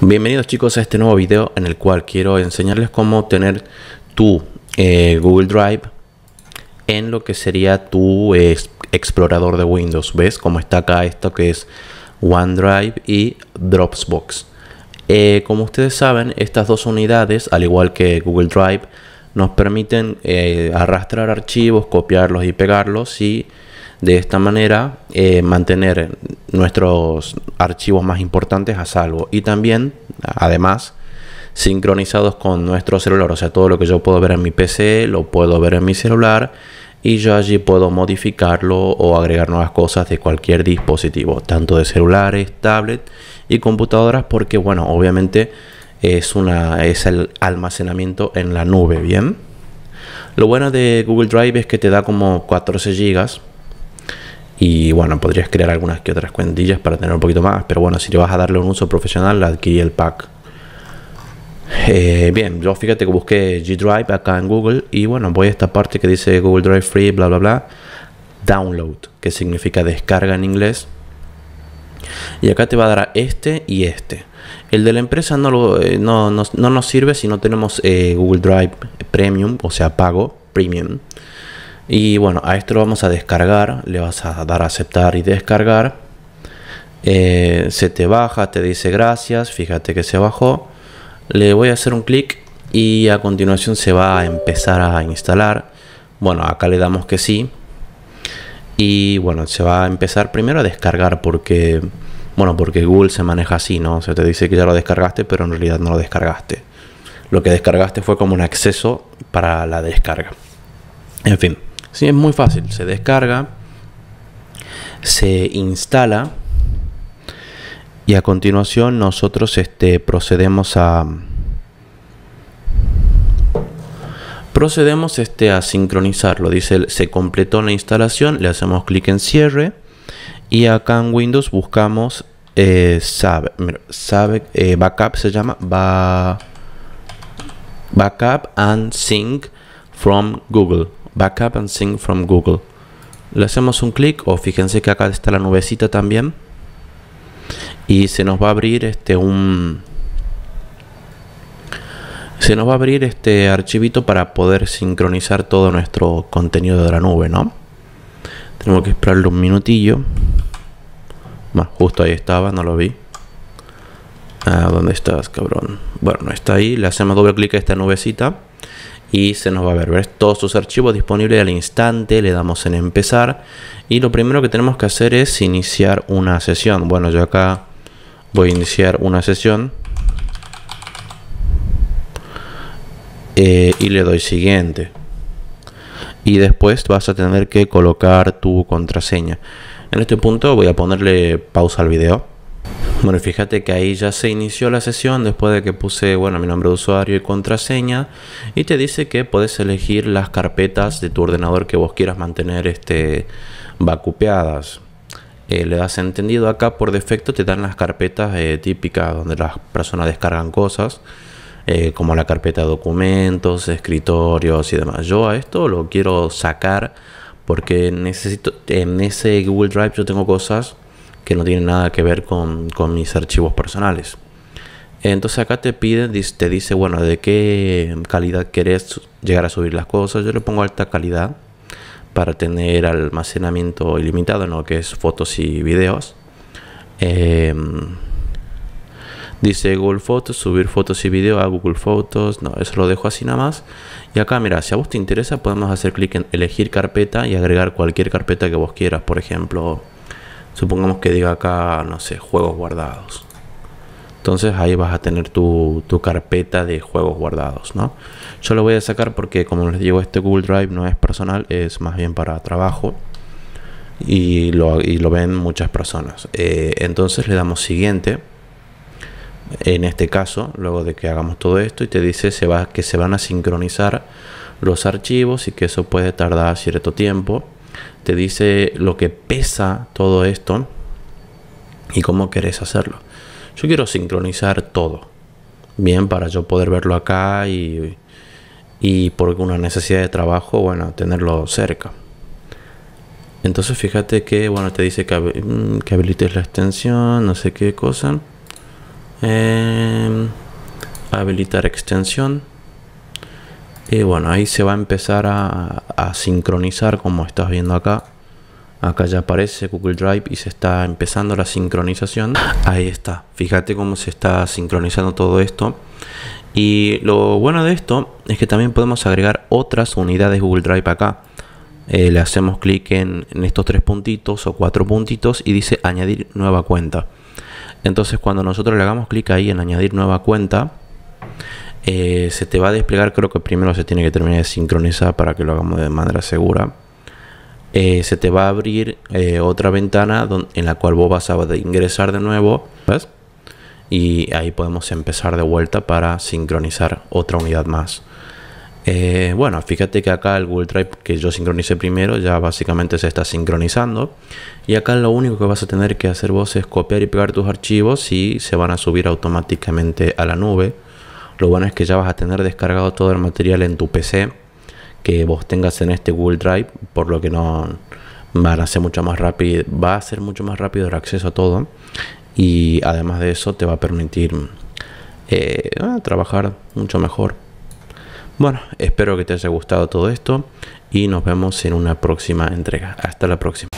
Bienvenidos chicos a este nuevo video en el cual quiero enseñarles cómo tener tu eh, Google Drive en lo que sería tu eh, explorador de Windows. ¿Ves cómo está acá esto que es OneDrive y Dropbox? Eh, como ustedes saben, estas dos unidades, al igual que Google Drive, nos permiten arrastrar archivos, copiarlos y pegarlos y... De esta manera, eh, mantener nuestros archivos más importantes a salvo y también, además, sincronizados con nuestro celular. O sea, todo lo que yo puedo ver en mi PC lo puedo ver en mi celular y yo allí puedo modificarlo o agregar nuevas cosas de cualquier dispositivo, tanto de celulares, tablet y computadoras, porque, bueno, obviamente es, una, es el almacenamiento en la nube, ¿bien? Lo bueno de Google Drive es que te da como 14 gigas y bueno, podrías crear algunas que otras cuentillas para tener un poquito más, pero bueno, si te vas a darle un uso profesional, adquirí el pack. Eh, bien, yo fíjate que busqué G Drive acá en Google y bueno, voy a esta parte que dice Google Drive Free, bla, bla, bla. Download, que significa descarga en inglés. Y acá te va a dar este y este. El de la empresa no, eh, no, nos sirve si no tenemos eh, Google Drive Premium, o sea, pago premium. Y bueno, a esto lo vamos a descargar, le vas a dar a aceptar y descargar. Eh, se te baja, te dice gracias, fíjate que se bajó. Le voy a hacer un clic y a continuación se va a empezar a instalar. Bueno, acá le damos que sí. Y bueno, se va a empezar primero a descargar porque, bueno, porque Google se maneja así, ¿no? se te dice que ya lo descargaste, pero en realidad no lo descargaste. Lo que descargaste fue como un acceso para la descarga. En fin. Sí, es muy fácil. Se descarga, se instala y a continuación nosotros este, procedemos a procedemos este, a sincronizarlo. Dice se completó la instalación, le hacemos clic en cierre y acá en Windows buscamos sabe, eh, sabe eh, backup se llama backup and sync from Google. Backup and Sync from Google. Le hacemos un clic o fíjense que acá está la nubecita también. Y se nos va a abrir este un... Se nos va a abrir este archivito para poder sincronizar todo nuestro contenido de la nube, ¿no? Tenemos que esperarle un minutillo. justo ahí estaba, no lo vi. Ah, ¿dónde estás, cabrón? Bueno, está ahí. Le hacemos doble clic a esta nubecita y se nos va a ver, todos sus archivos disponibles al instante, le damos en empezar y lo primero que tenemos que hacer es iniciar una sesión. Bueno, yo acá voy a iniciar una sesión eh, y le doy siguiente. Y después vas a tener que colocar tu contraseña. En este punto voy a ponerle pausa al video bueno, fíjate que ahí ya se inició la sesión después de que puse, bueno, mi nombre de usuario y contraseña y te dice que puedes elegir las carpetas de tu ordenador que vos quieras mantener este vacupeadas. Eh, le das entendido acá por defecto te dan las carpetas eh, típicas donde las personas descargan cosas eh, como la carpeta documentos, escritorios y demás. Yo a esto lo quiero sacar porque necesito en ese Google Drive yo tengo cosas que no tiene nada que ver con, mis archivos personales. Entonces acá te pide, te dice, bueno, de qué calidad querés llegar a subir las cosas. Yo le pongo alta calidad para tener almacenamiento ilimitado en lo que es fotos y videos. Em, dice Google photos, subir fotos y videos a Google photos, No, eso lo dejo así nada más. Y acá, mira, si a vos te interesa, podemos hacer clic en elegir carpeta y agregar cualquier carpeta que vos quieras. Por ejemplo, supongamos que diga acá, no sé, juegos guardados. Entonces ahí vas a tener tu, carpeta de juegos guardados, ¿no? Yo lo voy a sacar porque como les digo, este Google Drive no es personal, es más bien para trabajo. Y lo, lo ven muchas personas. Eh, entonces le damos siguiente. En este caso, luego de que hagamos todo esto, y te dice se va, que se van a sincronizar los archivos y que eso puede tardar cierto tiempo te dice lo que pesa todo esto y cómo querés hacerlo. Yo quiero sincronizar todo. Bien, para yo poder verlo acá y, por una necesidad de trabajo, bueno, tenerlo cerca. Entonces fíjate que, bueno, te dice que, mm, que habilites la extensión, no sé qué cosa. Em, habilitar extensión y bueno ahí se va a empezar a, sincronizar como estás viendo acá acá ya aparece Google Drive y se está empezando la sincronización ahí está fíjate cómo se está sincronizando todo esto y lo bueno de esto es que también podemos agregar otras unidades Google Drive acá eh, le hacemos clic en estos tres puntitos o cuatro puntitos y dice añadir nueva cuenta entonces cuando nosotros le hagamos clic ahí en añadir nueva cuenta eh, se te va a desplegar, creo que primero se tiene que terminar de sincronizar para que lo hagamos de manera segura. Eh, se te va a abrir eh, otra ventana en la cual vos vas a ingresar de nuevo, Y ahí podemos empezar de vuelta para sincronizar otra unidad más. bueno, fíjate que acá el Google Drive que yo sincronicé primero ya básicamente se está sincronizando. Y acá lo único que vas a tener que hacer vos es copiar y pegar tus archivos y se van a subir automáticamente a la nube. Lo bueno es que ya vas a tener descargado todo el material en tu PC que vos tengas en este Google Drive, por lo que no van a ser mucho más rápido, va a ser mucho más rápido el acceso a todo y además de eso te va a permitir eh, ah, trabajar mucho mejor. Bueno, espero que te haya gustado todo esto y nos vemos en una próxima entrega. Hasta la próxima.